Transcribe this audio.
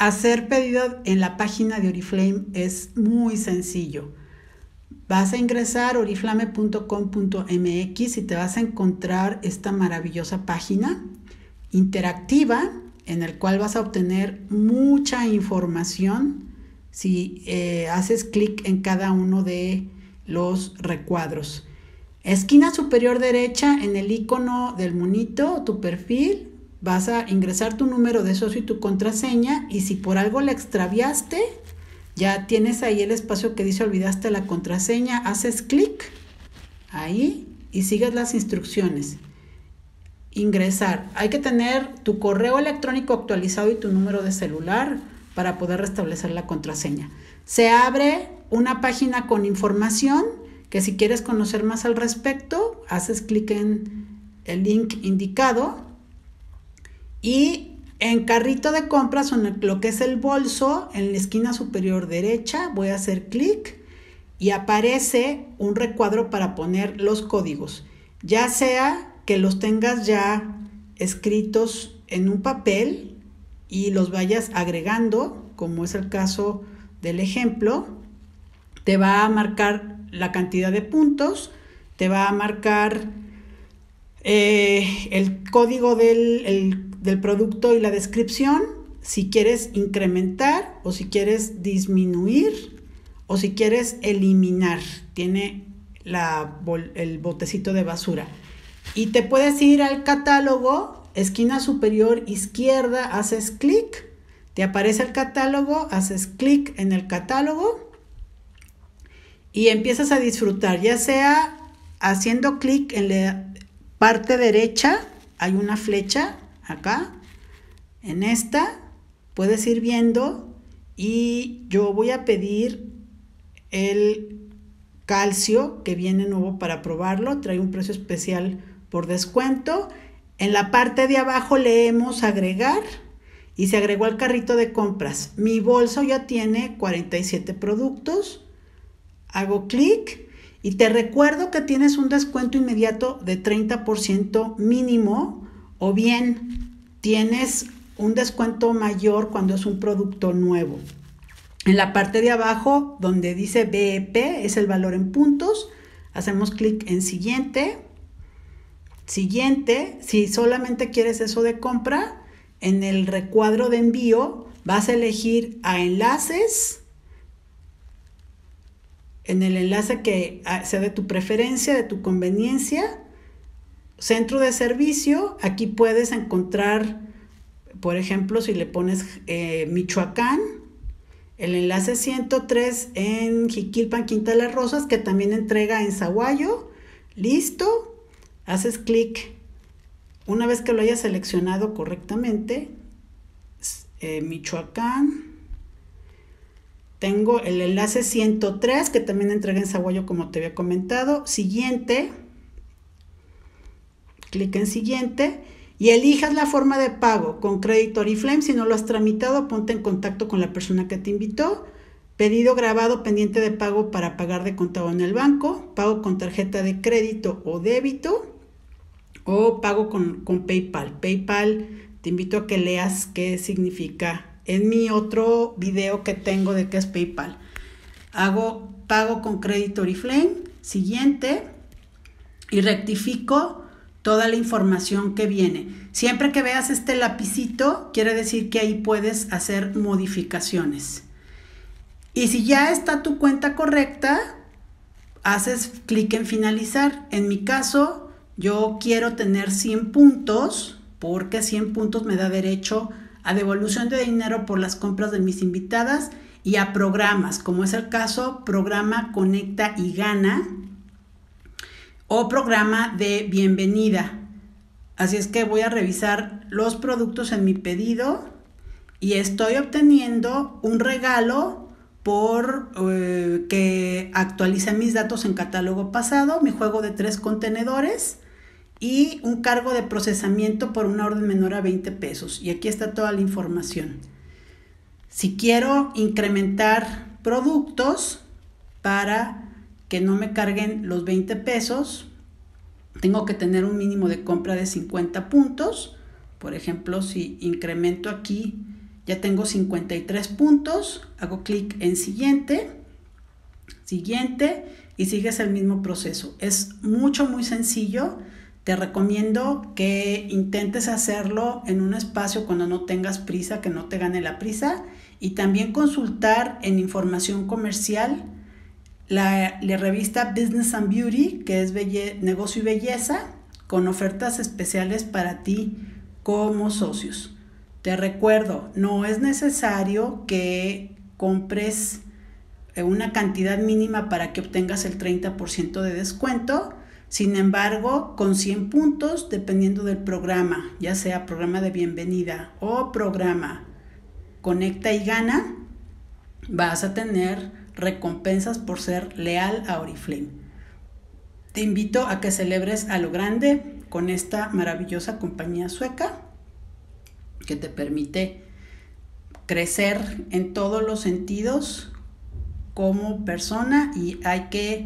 Hacer pedido en la página de Oriflame es muy sencillo. Vas a ingresar oriflame.com.mx y te vas a encontrar esta maravillosa página interactiva en el cual vas a obtener mucha información si eh, haces clic en cada uno de los recuadros. Esquina superior derecha en el icono del monito, tu perfil, Vas a ingresar tu número de socio y tu contraseña y si por algo la extraviaste, ya tienes ahí el espacio que dice olvidaste la contraseña, haces clic ahí y sigues las instrucciones. Ingresar. Hay que tener tu correo electrónico actualizado y tu número de celular para poder restablecer la contraseña. Se abre una página con información que si quieres conocer más al respecto, haces clic en el link indicado y en carrito de compras, en lo que es el bolso, en la esquina superior derecha, voy a hacer clic y aparece un recuadro para poner los códigos, ya sea que los tengas ya escritos en un papel y los vayas agregando, como es el caso del ejemplo, te va a marcar la cantidad de puntos, te va a marcar eh, el código del el del producto y la descripción, si quieres incrementar o si quieres disminuir o si quieres eliminar. Tiene la, el botecito de basura. Y te puedes ir al catálogo, esquina superior izquierda, haces clic, te aparece el catálogo, haces clic en el catálogo y empiezas a disfrutar, ya sea haciendo clic en la parte derecha, hay una flecha acá, en esta, puedes ir viendo y yo voy a pedir el calcio que viene nuevo para probarlo, trae un precio especial por descuento. En la parte de abajo leemos agregar y se agregó al carrito de compras. Mi bolso ya tiene 47 productos. Hago clic y te recuerdo que tienes un descuento inmediato de 30% mínimo o bien tienes un descuento mayor cuando es un producto nuevo. En la parte de abajo donde dice BEP es el valor en puntos. Hacemos clic en siguiente. Siguiente, si solamente quieres eso de compra, en el recuadro de envío vas a elegir a enlaces. En el enlace que ah, sea de tu preferencia, de tu conveniencia Centro de servicio, aquí puedes encontrar, por ejemplo, si le pones eh, Michoacán, el enlace 103 en Jiquilpan, Quinta de las Rosas, que también entrega en Zaguayo. Listo. Haces clic. Una vez que lo hayas seleccionado correctamente, eh, Michoacán. Tengo el enlace 103, que también entrega en Zaguayo, como te había comentado. Siguiente. Clic en siguiente y elijas la forma de pago con crédito Oriflame. Si no lo has tramitado, ponte en contacto con la persona que te invitó. Pedido grabado pendiente de pago para pagar de contado en el banco, pago con tarjeta de crédito o débito o pago con, PayPal. PayPal, te invito a que leas qué significa. En mi otro video que tengo de qué es PayPal. Hago pago con crédito Oriflame, siguiente, y rectifico toda la información que viene. Siempre que veas este lapicito, quiere decir que ahí puedes hacer modificaciones. Y si ya está tu cuenta correcta, haces clic en finalizar. En mi caso, yo quiero tener 100 puntos porque 100 puntos me da derecho a devolución de dinero por las compras de mis invitadas y a programas, como es el caso programa Conecta y Gana, o programa de bienvenida. Así es que voy a revisar los productos en mi pedido y estoy obteniendo un regalo por eh, que actualice mis datos en catálogo pasado, mi juego de tres contenedores y un cargo de procesamiento por una orden menor a 20 pesos. Y aquí está toda la información. Si quiero incrementar productos para que no me carguen los 20 pesos. Tengo que tener un mínimo de compra de 50 puntos. Por ejemplo, si incremento aquí, ya tengo 53 puntos, hago clic en siguiente, siguiente y sigues el mismo proceso. Es mucho, muy sencillo. Te recomiendo que intentes hacerlo en un espacio cuando no tengas prisa, que no te gane la prisa y también consultar en información comercial la, revista Business and Beauty, que es negocio y belleza, con ofertas especiales para ti como socios. Te recuerdo, no es necesario que compres eh, una cantidad mínima para que obtengas el 30% de descuento. Sin embargo, con 100 puntos, dependiendo del programa, ya sea programa de bienvenida o programa Conecta y Gana, vas a tener recompensas por ser leal a Oriflame. Te invito a que celebres a lo grande con esta maravillosa compañía sueca que te permite crecer en todos los sentidos como persona y hay que